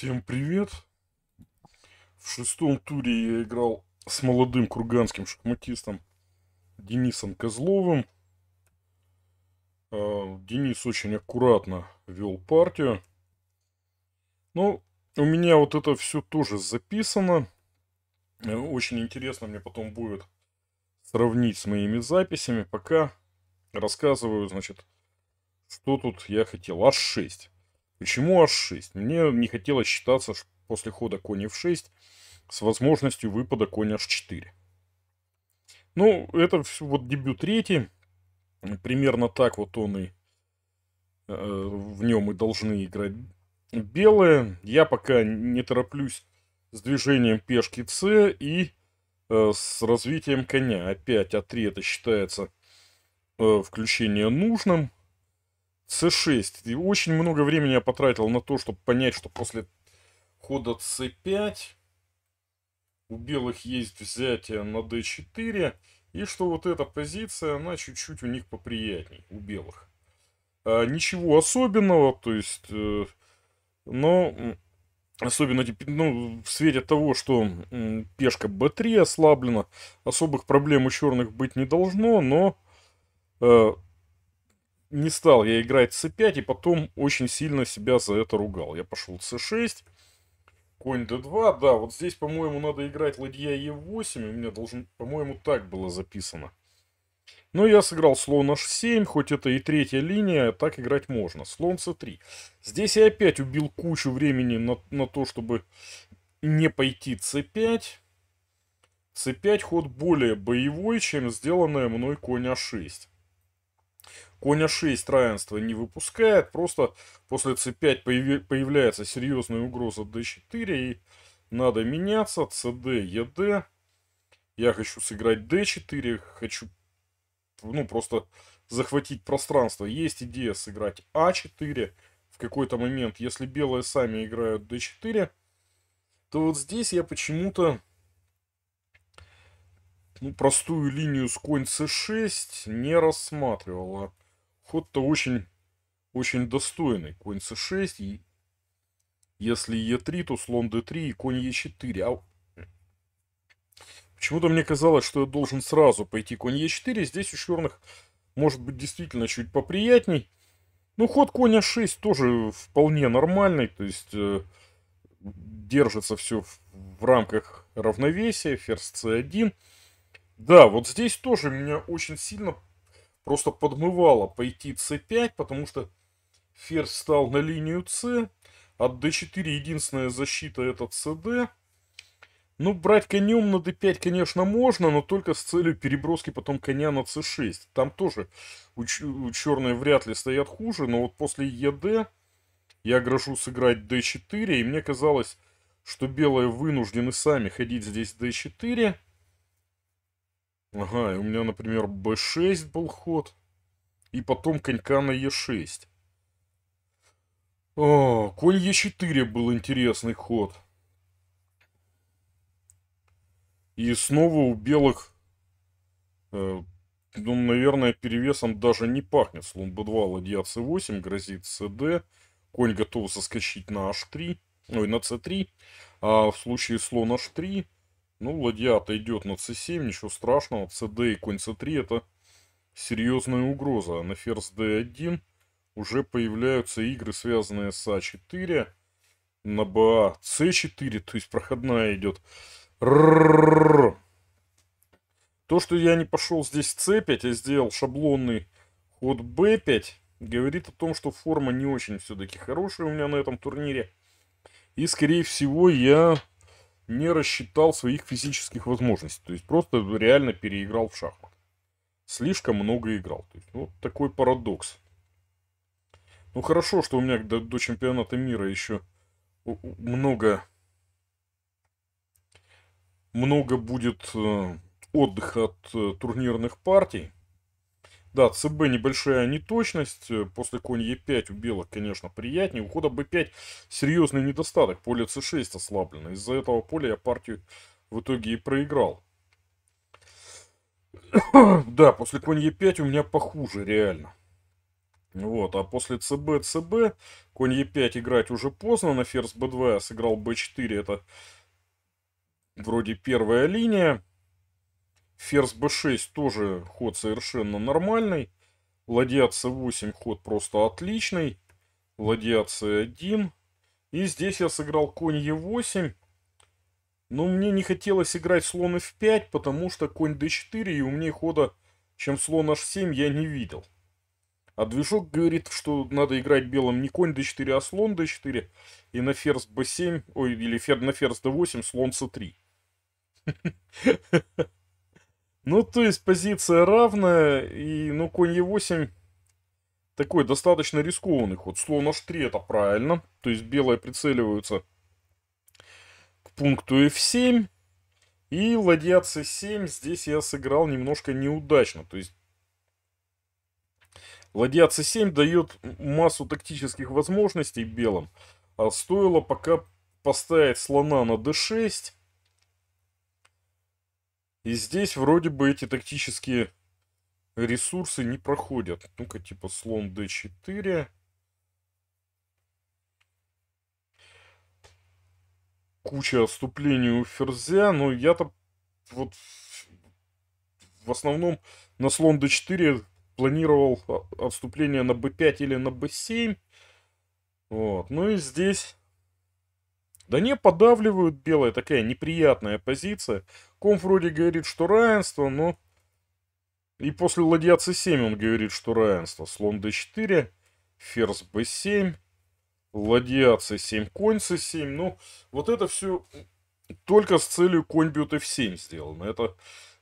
Всем привет! В шестом туре я играл с молодым курганским шахматистом Денисом Козловым. А, Денис очень аккуратно вел партию. Но ну, у меня вот это все тоже записано. Э, очень интересно мне потом будет сравнить с моими записями. Пока рассказываю, значит, что тут я хотел. H6. Почему аж 6? Мне не хотелось считаться после хода конь f6 с возможностью выпада конь h4. Ну, это все, вот дебют третий. Примерно так вот он и э, в нем и должны играть белые. Я пока не тороплюсь с движением пешки c и э, с развитием коня. Опять а3 это считается э, включение нужным c6. И очень много времени я потратил на то, чтобы понять, что после хода c5 у белых есть взятие на d4. И что вот эта позиция, она чуть-чуть у них поприятней, у белых. А, ничего особенного, то есть... Э, но Особенно ну, в свете того, что пешка b3 ослаблена, особых проблем у черных быть не должно, но э, не стал я играть c5 и потом очень сильно себя за это ругал. Я пошел c6, конь d2, да, вот здесь, по-моему, надо играть ладья e8, у меня должен, по-моему, так было записано. Но я сыграл слон h7, хоть это и третья линия, так играть можно. Слон c3. Здесь я опять убил кучу времени на, на то, чтобы не пойти c5. c5 ход более боевой, чем сделанное мной конь а6. Коня 6 равенство не выпускает, просто после c5 появи- появляется серьезная угроза d4 и надо меняться, cd, ед. Я хочу сыграть d4, хочу ну просто захватить пространство. Есть идея сыграть a а 4 в какой-то момент, если белые сами играют d4, то вот здесь я почему-то ну, простую линию с конь c6 не рассматривала. Ход-то очень, очень достойный. Конь c6, и если e3, то слон d3 и конь e4. А... Почему-то мне казалось, что я должен сразу пойти конь e4. Здесь у черных может быть действительно чуть поприятней. Ну, ход коня 6 тоже вполне нормальный, то есть э, держится все в, в рамках равновесия, ферзь c1. Да, вот здесь тоже меня очень сильно просто подмывало пойти c5, потому что ферзь стал на линию c. От d4 единственная защита это cd. Ну, брать конем на d5, конечно, можно, но только с целью переброски потом коня на c6. Там тоже у, у черные вряд ли стоят хуже, но вот после ед я грожу сыграть d4, и мне казалось, что белые вынуждены сами ходить здесь d4. Ага, и у меня, например, b6 был ход. И потом конька на e6. О, а, конь e4 был интересный ход. И снова у белых, э, ну, наверное, перевесом даже не пахнет. Слон b2, ладья c8, грозит cd. Конь готов заскочить на h3, ой, на c3. А в случае слон h3 ну, ладья отойдет на c7, ничего страшного. cd и конь c3 это серьезная угроза. на ферзь d1 уже появляются игры, связанные с a а 4 На ба c4, то есть проходная идет. То, что я не пошел здесь c5, а сделал шаблонный ход b5, говорит о том, что форма не очень все-таки хорошая у меня на этом турнире. И, скорее всего, я не рассчитал своих физических возможностей. То есть просто реально переиграл в шахмат. Слишком много играл. То есть, вот ну, такой парадокс. Ну хорошо, что у меня до, до чемпионата мира еще много, много будет э, отдыха от э, турнирных партий. Да, ЦБ небольшая неточность. Э, после конь Е5 у белых, конечно, приятнее. Ухода Б5 серьезный недостаток. Поле С6 ослаблено. Из-за этого поля я партию в итоге и проиграл. да, после конь Е5 у меня похуже, реально. Вот, а после ЦБ, ЦБ, конь Е5 играть уже поздно, на ферзь Б2 я сыграл Б4, это вроде первая линия. Ферзь b6 тоже ход совершенно нормальный. Ладья c8 ход просто отличный. Ладья c1. И здесь я сыграл конь e8. Но мне не хотелось играть слон f5, потому что конь d4 и умнее хода, чем слон h7, я не видел. А движок говорит, что надо играть белым не конь d4, а слон d4. И на ферзь b7, ой, или фер, на ферзь d8 слон c3. Ну, то есть позиция равная, и, ну, конь Е8 такой достаточно рискованный ход. Слон H3 это правильно, то есть белые прицеливаются к пункту F7, и ладья c7 здесь я сыграл немножко неудачно. То есть ладья c7 дает массу тактических возможностей белым. А стоило пока поставить слона на d6, и здесь вроде бы эти тактические ресурсы не проходят. Ну-ка, типа слон d4. Куча отступлений у ферзя, но я-то вот в основном на слон d4 планировал а, отступление на b5 или на b7. Вот. Ну и здесь да не, подавливают белая, такая неприятная позиция. Комф вроде говорит, что равенство, но... И после ладья c7 он говорит, что равенство. Слон d4, ферзь b7, ладья c7, конь c7. Ну, вот это все только с целью конь бьет f7 сделано. Это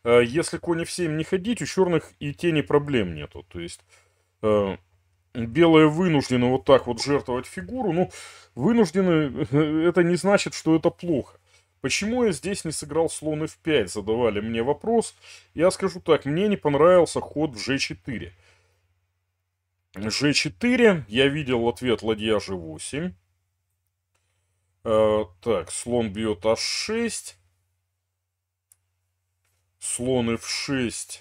э, если конь f7 не ходить, у черных и тени проблем нету. То есть э, белые вынуждены вот так вот жертвовать фигуру, ну, вынуждены, это не значит, что это плохо. Почему я здесь не сыграл слон f5, задавали мне вопрос. Я скажу так, мне не понравился ход в g4. g4, я видел ответ ладья g8. Э, так, слон бьет h6. Слон f6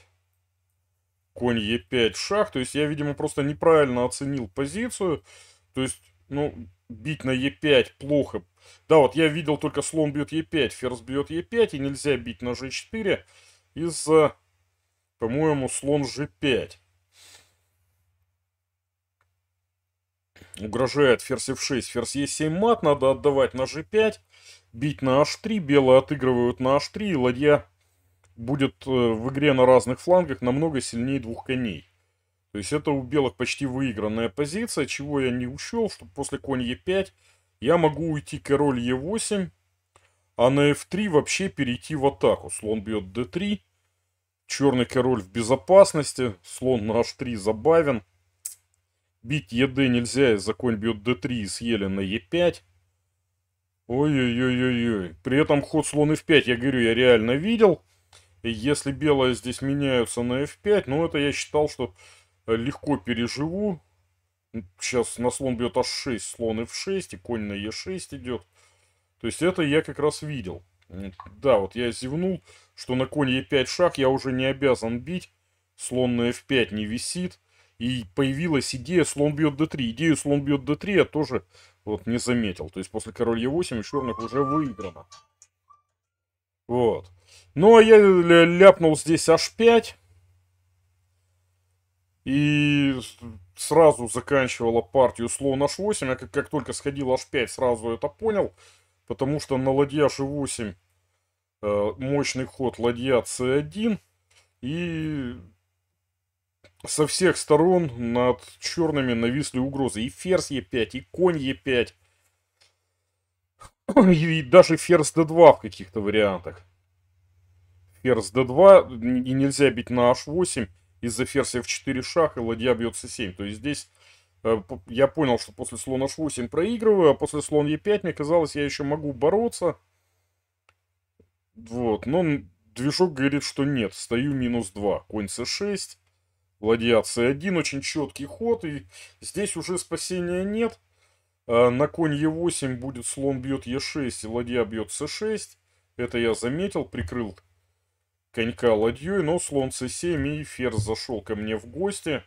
конь Е5 шах. То есть я, видимо, просто неправильно оценил позицию. То есть, ну, бить на Е5 плохо. Да, вот я видел только слон бьет Е5, ферзь бьет Е5, и нельзя бить на g 4 из-за, по-моему, слон g 5 Угрожает ферзь F6, ферзь e 7 мат, надо отдавать на G5, бить на H3, белые отыгрывают на H3, и ладья будет э, в игре на разных флангах намного сильнее двух коней. То есть это у белых почти выигранная позиция, чего я не учел, что после конь Е5 я могу уйти король Е8, а на F3 вообще перейти в атаку. Слон бьет D3, черный король в безопасности, слон на H3 забавен. Бить ЕД нельзя, из-за конь бьет D3 и съели на E5. Ой-ой-ой-ой-ой. При этом ход слон F5, я говорю, я реально видел. Если белые здесь меняются на f5, ну это я считал, что э, легко переживу. Сейчас на слон бьет h6, слон f6 и конь на e6 идет. То есть это я как раз видел. Да, вот я зевнул, что на конь e5 шаг я уже не обязан бить. Слон на f5 не висит. И появилась идея слон бьет d3. Идею слон бьет d3 я тоже вот не заметил. То есть после король e8 у черных уже выиграно. Вот. Ну, а я ляпнул здесь аж 5. И сразу заканчивала партию слон h8. Я а как, как только сходил h5, сразу это понял. Потому что на ладья g8 э, мощный ход ладья c1. И со всех сторон над черными нависли угрозы. И ферзь е 5 и конь е 5 и даже ферзь d2 в каких-то вариантах. Ферзь d2, и нельзя бить на h8, из-за ферзя в 4 шах, и ладья бьется c7. То есть здесь э, я понял, что после слона h8 проигрываю, а после слона e5 мне казалось, я еще могу бороться. Вот, но движок говорит, что нет, стою минус 2. Конь c6, ладья c1, очень четкий ход, и здесь уже спасения нет. Э, на конь Е8 будет слон бьет Е6 и ладья бьет С6. Это я заметил, прикрыл конька ладьей, но слон С7 и ферзь зашел ко мне в гости.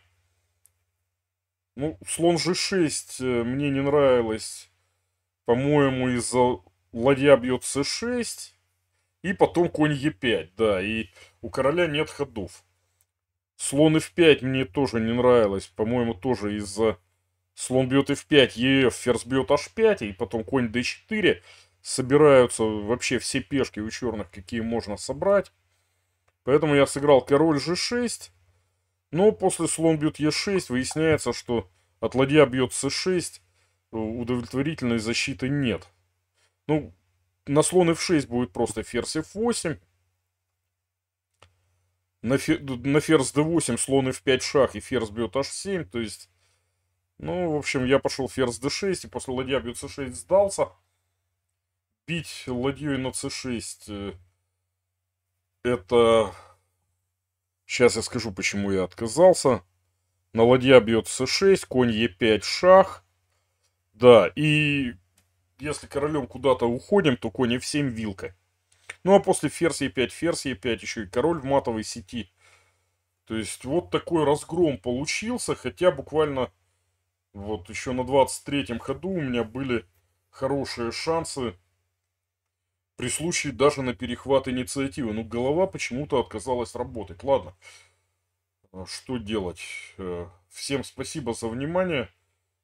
Ну, слон G6 э, мне не нравилось, по-моему, из-за ладья бьет С6 и потом конь Е5, да, и у короля нет ходов. Слон F5 мне тоже не нравилось, по-моему, тоже из-за Слон бьет f5, ef, ферзь бьет h5, и потом конь d4. Собираются вообще все пешки у черных, какие можно собрать. Поэтому я сыграл король g6. Но после слон бьет e6 выясняется, что от ладья бьет c6 э, удовлетворительной защиты нет. Ну, на слон f6 будет просто ферзь f8. На, фер... на ферзь d8 слон f5 шах и ферзь бьет h7. То есть ну, в общем, я пошел ферзь d6, и после ладья бьет c6 сдался. Бить ладьей на c6, э, это... Сейчас я скажу, почему я отказался. На ладья бьет c6, конь e5, шах. Да, и если королем куда-то уходим, то конь f7, вилка. Ну, а после ферзь e5, ферзь e5, еще и король в матовой сети. То есть, вот такой разгром получился, хотя буквально вот еще на 23-м ходу у меня были хорошие шансы при случае даже на перехват инициативы. Но ну, голова почему-то отказалась работать. Ладно, а что делать? Э, всем спасибо за внимание.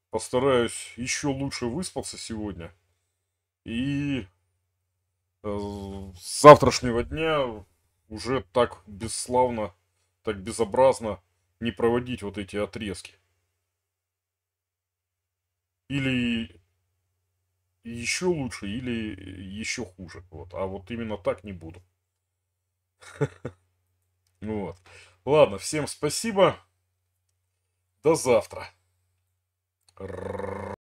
Постараюсь еще лучше выспаться сегодня. И э, с завтрашнего дня уже так бесславно, так безобразно не проводить вот эти отрезки. Или еще лучше, или еще хуже. Вот. А вот именно так не буду. Вот. Ладно, всем спасибо. До завтра.